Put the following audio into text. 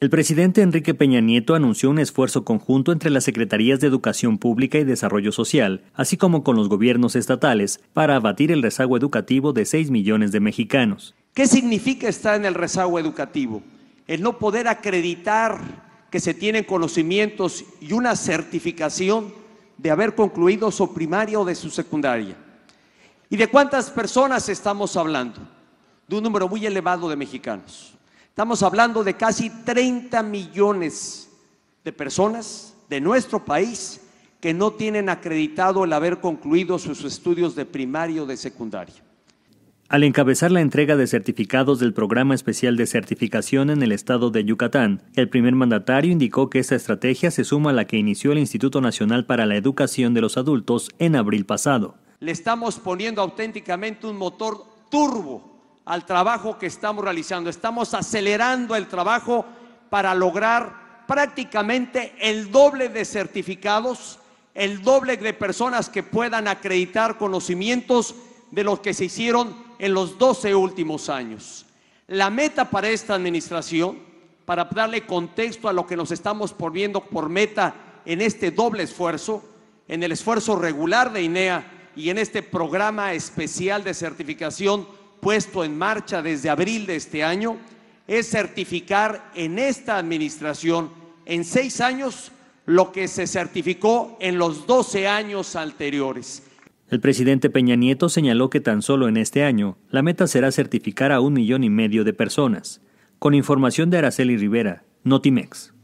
El presidente Enrique Peña Nieto anunció un esfuerzo conjunto entre las Secretarías de Educación Pública y Desarrollo Social, así como con los gobiernos estatales, para abatir el rezago educativo de 6 millones de mexicanos. ¿Qué significa estar en el rezago educativo? El no poder acreditar que se tienen conocimientos y una certificación de haber concluido su primaria o de su secundaria. ¿Y de cuántas personas estamos hablando? De un número muy elevado de mexicanos. Estamos hablando de casi 30 millones de personas de nuestro país que no tienen acreditado el haber concluido sus estudios de primario o de secundaria. Al encabezar la entrega de certificados del Programa Especial de Certificación en el estado de Yucatán, el primer mandatario indicó que esta estrategia se suma a la que inició el Instituto Nacional para la Educación de los Adultos en abril pasado. Le estamos poniendo auténticamente un motor turbo al trabajo que estamos realizando. Estamos acelerando el trabajo para lograr prácticamente el doble de certificados, el doble de personas que puedan acreditar conocimientos de los que se hicieron en los 12 últimos años. La meta para esta administración, para darle contexto a lo que nos estamos poniendo por meta en este doble esfuerzo, en el esfuerzo regular de INEA y en este programa especial de certificación puesto en marcha desde abril de este año es certificar en esta administración en seis años lo que se certificó en los 12 años anteriores. El presidente Peña Nieto señaló que tan solo en este año la meta será certificar a un millón y medio de personas. Con información de Araceli Rivera, Notimex.